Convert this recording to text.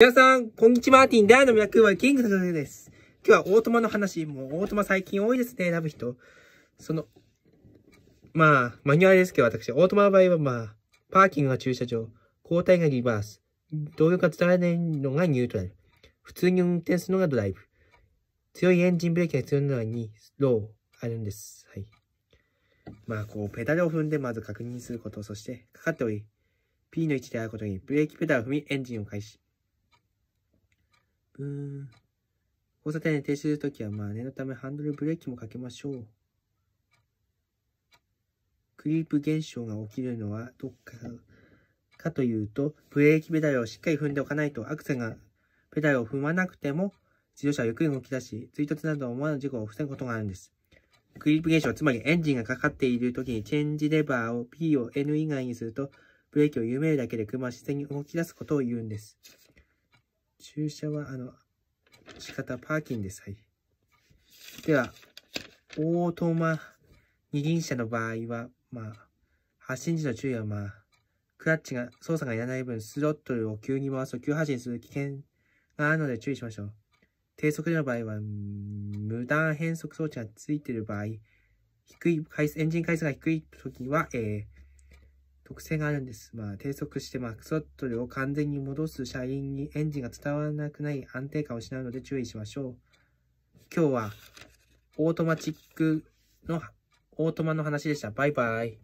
皆さん、こんにちは、マーティン。ダーのミラクルはキングのです。今日はオートマの話。もう、オートマ最近多いですね、選ぶ人。その、まあ、マニュアルですけど、私、オートマの場合は、まあ、パーキングが駐車場、交代がリバース、動力が伝わらないのがニュートラル、普通に運転するのがドライブ、強いエンジンブレーキが必要なのに、ロー、あるんです。はい。まあ、こう、ペダルを踏んで、まず確認すること、そして、かかっており、P の位置であることに、ブレーキペダルを踏み、エンジンを開始。交差点に停止するときは、まあ念のためハンドルブレーキもかけましょう。クリープ現象が起きるのはどっかかというと、ブレーキペダルをしっかり踏んでおかないと、アクセルがペダルを踏まなくても、自動車はゆっくり動き出し、追突など思わぬ事故を防ぐことがあるんです。クリープ現象、つまりエンジンがかかっている時にチェンジレバーを P を N 以外にすると、ブレーキを緩めるだけで車は自然に動き出すことを言うんです。駐車は、あの、仕方パーキンです。はい。では、オートマ二輪車の場合は、まあ、発進時の注意は、まあ、クラッチが操作がいらない分、スロットルを急に回すと急発進する危険があるので注意しましょう。低速での場合は、無断変速装置がついている場合、低い回数、エンジン回数が低い時は、えー、特性があるんです。まあ、低速して、マックスワットルを完全に戻す車輪にエンジンが伝わらなくない安定感を失うので注意しましょう。今日は、オートマチックの、オートマの話でした。バイバイ。